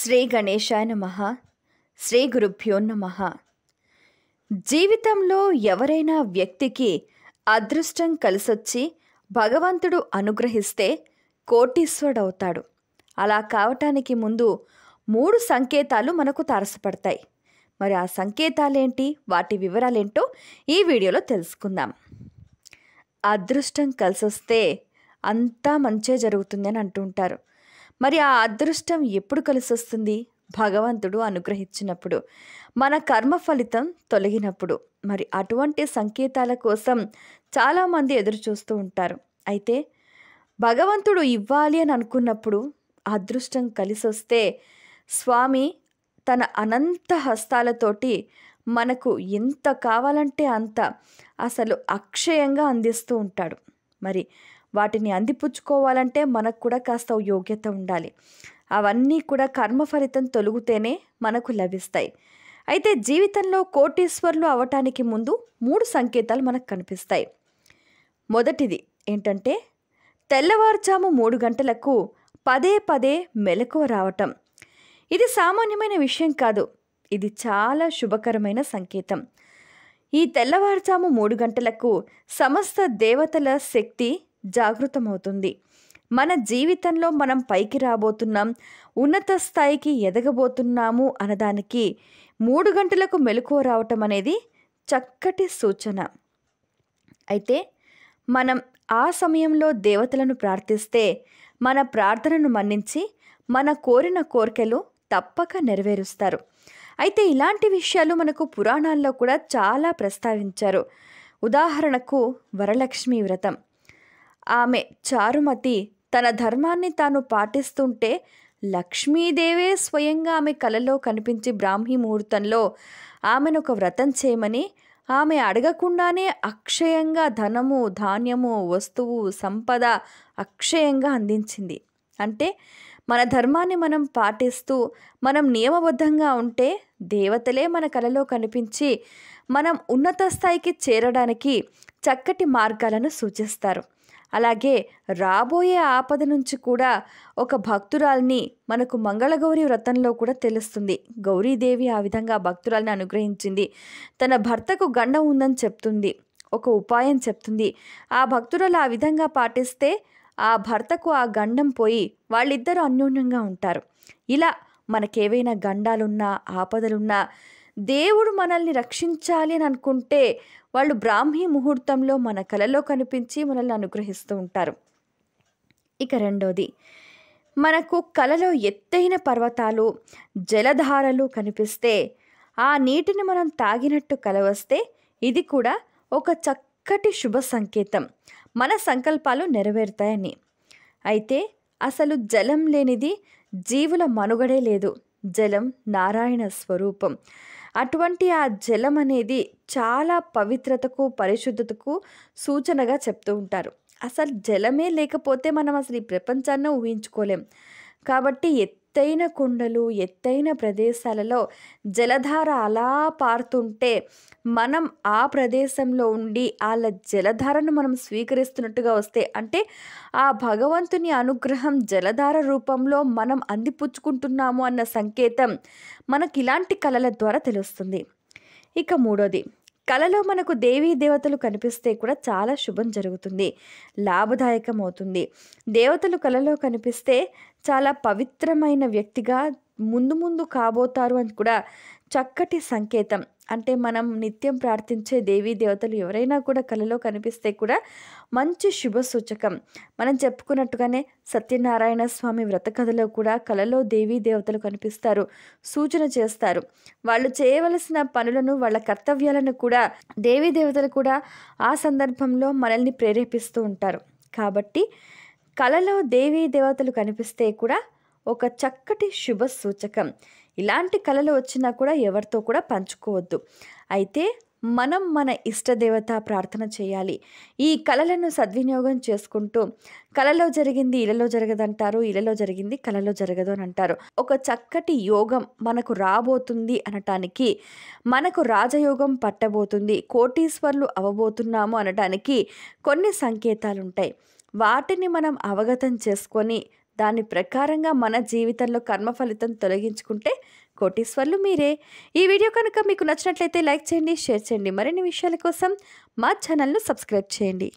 శ్రీ గణేశాయ నమ శ్రీ గురుభ్యో నమ జీవితంలో ఎవరైనా వ్యక్తికి అదృష్టం కలిసొచ్చి భగవంతుడు అనుగ్రహిస్తే కోటీశ్వరుడవుతాడు అలా కావటానికి ముందు మూడు సంకేతాలు మనకు తారసపడతాయి మరి ఆ సంకేతాలేంటి వాటి వివరాలేంటో ఈ వీడియోలో తెలుసుకుందాం అదృష్టం కలిసొస్తే అంతా మంచే జరుగుతుంది అని అంటుంటారు మరి ఆ అదృష్టం ఎప్పుడు కలిసొస్తుంది భగవంతుడు అనుగ్రహించినప్పుడు మన కర్మ ఫలితం తొలగినప్పుడు మరి అటువంటి సంకేతాల కోసం చాలామంది ఎదురు చూస్తూ ఉంటారు అయితే భగవంతుడు ఇవ్వాలి అని అనుకున్నప్పుడు అదృష్టం కలిసొస్తే స్వామి తన అనంత హస్తాలతోటి మనకు ఎంత కావాలంటే అంత అసలు అక్షయంగా అందిస్తూ ఉంటాడు మరి వాటిని అందిపుచ్చుకోవాలంటే మనకు కూడా కాస్త యోగ్యత ఉండాలి అవన్నీ కూడా కర్మ ఫలితం తొలుగుతేనే మనకు లభిస్తాయి అయితే జీవితంలో కోటీశ్వర్లు అవటానికి ముందు మూడు సంకేతాలు మనకు కనిపిస్తాయి మొదటిది ఏంటంటే తెల్లవారుజాము మూడు గంటలకు పదే పదే మెలకువ రావటం ఇది సామాన్యమైన విషయం కాదు ఇది చాలా శుభకరమైన సంకేతం ఈ తెల్లవారుజాము మూడు గంటలకు సమస్త దేవతల శక్తి జాగృతమవుతుంది మన జీవితంలో మనం పైకి రాబోతున్నాం ఉన్నత స్థాయికి ఎదగబోతున్నాము అనడానికి మూడు గంటలకు మెలకువ రావటం అనేది చక్కటి సూచన అయితే మనం ఆ సమయంలో దేవతలను ప్రార్థిస్తే మన ప్రార్థనను మన్నించి మన కోరిన కోరికలు తప్పక నెరవేరుస్తారు అయితే ఇలాంటి విషయాలు మనకు పురాణాల్లో కూడా చాలా ప్రస్తావించారు ఉదాహరణకు వరలక్ష్మి వ్రతం ఆమె చారుమతి తన ధర్మాన్ని తాను పాటిస్తుంటే లక్ష్మీదేవే స్వయంగా ఆమె కలలో కనిపించి బ్రాహ్మీ ముహూర్తంలో ఆమెను ఒక వ్రతం చేయమని ఆమె అడగకుండానే అక్షయంగా ధనము ధాన్యము వస్తువు సంపద అక్షయంగా అందించింది అంటే మన ధర్మాన్ని మనం పాటిస్తూ మనం నియమబద్ధంగా ఉంటే దేవతలే మన కలలో కనిపించి మనం ఉన్నత స్థాయికి చేరడానికి చక్కటి మార్గాలను సూచిస్తారు అలాగే రాబోయే ఆపద నుంచి కూడా ఒక భక్తురాల్ని మనకు మంగళగౌరి వ్రతంలో కూడా తెలుస్తుంది గౌరీదేవి ఆ విధంగా భక్తురాల్ని అనుగ్రహించింది తన భర్తకు గండం ఉందని చెప్తుంది ఒక ఉపాయం చెప్తుంది ఆ భక్తురాలు ఆ విధంగా పాటిస్తే ఆ భర్తకు ఆ గండం పోయి వాళ్ళిద్దరూ అన్యోన్యంగా ఉంటారు ఇలా మనకేవైనా గండాలున్నా ఆపదలున్నా దేవుడు మనల్ని రక్షించాలి అని అనుకుంటే వాళ్ళు బ్రాహ్మీ ముహూర్తంలో మన కలలో కనిపించి మనల్ని అనుగ్రహిస్తూ ఉంటారు ఇక రెండోది మనకు కలలో ఎత్తైన పర్వతాలు జలధారలు కనిపిస్తే ఆ నీటిని మనం తాగినట్టు కలవస్తే ఇది కూడా ఒక చక్కటి శుభ సంకేతం మన సంకల్పాలు నెరవేరుతాయని అయితే అసలు జలం లేనిది జీవుల మనుగడే లేదు జలం నారాయణ స్వరూపం అటువంటి ఆ జలం అనేది చాలా పవిత్రతకు పరిశుద్ధతకు సూచనగా చెప్తూ ఉంటారు అసలు జలమే లేకపోతే మనం అసలు ఈ ప్రపంచాన్ని ఊహించుకోలేం కాబట్టి ఎత్తైన కొండలు ఎత్తైన ప్రదేశాలలో జలధార అలా పారుతుంటే మనం ఆ ప్రదేశంలో ఉండి వాళ్ళ జలధారను మనం స్వీకరిస్తున్నట్టుగా వస్తే అంటే ఆ భగవంతుని అనుగ్రహం జలధార రూపంలో మనం అందిపుచ్చుకుంటున్నాము అన్న సంకేతం మనకి ఇలాంటి కళల ద్వారా తెలుస్తుంది ఇక మూడోది కళలో మనకు దేవీ దేవతలు కనిపిస్తే కూడా చాలా శుభం జరుగుతుంది లాభదాయకం అవుతుంది దేవతలు కళలో కనిపిస్తే చాలా పవిత్రమైన వ్యక్తిగా ముందు ముందు కాబోతారు అని కూడా చక్కటి సంకేతం అంటే మనం నిత్యం ప్రార్థించే దేవీ దేవతలు ఎవరైనా కూడా కళలో కనిపిస్తే కూడా మంచి శుభ సూచకం మనం చెప్పుకున్నట్టుగానే సత్యనారాయణ స్వామి వ్రత కథలో కూడా కళలో దేవీ దేవతలు కనిపిస్తారు సూచన చేస్తారు వాళ్ళు చేయవలసిన పనులను వాళ్ళ కర్తవ్యాలను కూడా దేవీ దేవతలు కూడా ఆ సందర్భంలో మనల్ని ప్రేరేపిస్తూ ఉంటారు కాబట్టి కళలో దేవీ దేవతలు కనిపిస్తే కూడా ఒక చక్కటి శుభ సూచకం ఇలాంటి కళలు వచ్చినా కూడా ఎవరితో కూడా పంచుకోవద్దు అయితే మనం మన ఇష్టదేవత ప్రార్థన చేయాలి ఈ కళలను సద్వినియోగం చేసుకుంటూ కళలో జరిగింది ఇళ్ళలో జరగదంటారు ఇళ్ళలో జరిగింది కళలో జరగదు అని అంటారు ఒక చక్కటి యోగం మనకు రాబోతుంది అనటానికి మనకు రాజయోగం పట్టబోతుంది కోటీశ్వర్లు అవ్వబోతున్నాము అనటానికి కొన్ని సంకేతాలు ఉంటాయి వాటిని మనం అవగతం చేసుకొని దాని ప్రకారంగా మన జీవితంలో కర్మ ఫలితం తొలగించుకుంటే కోటీశ్వర్లు మీరే ఈ వీడియో కనుక మీకు నచ్చినట్లయితే లైక్ చేయండి షేర్ చేయండి మరిన్ని విషయాల కోసం మా ఛానల్ను సబ్స్క్రైబ్ చేయండి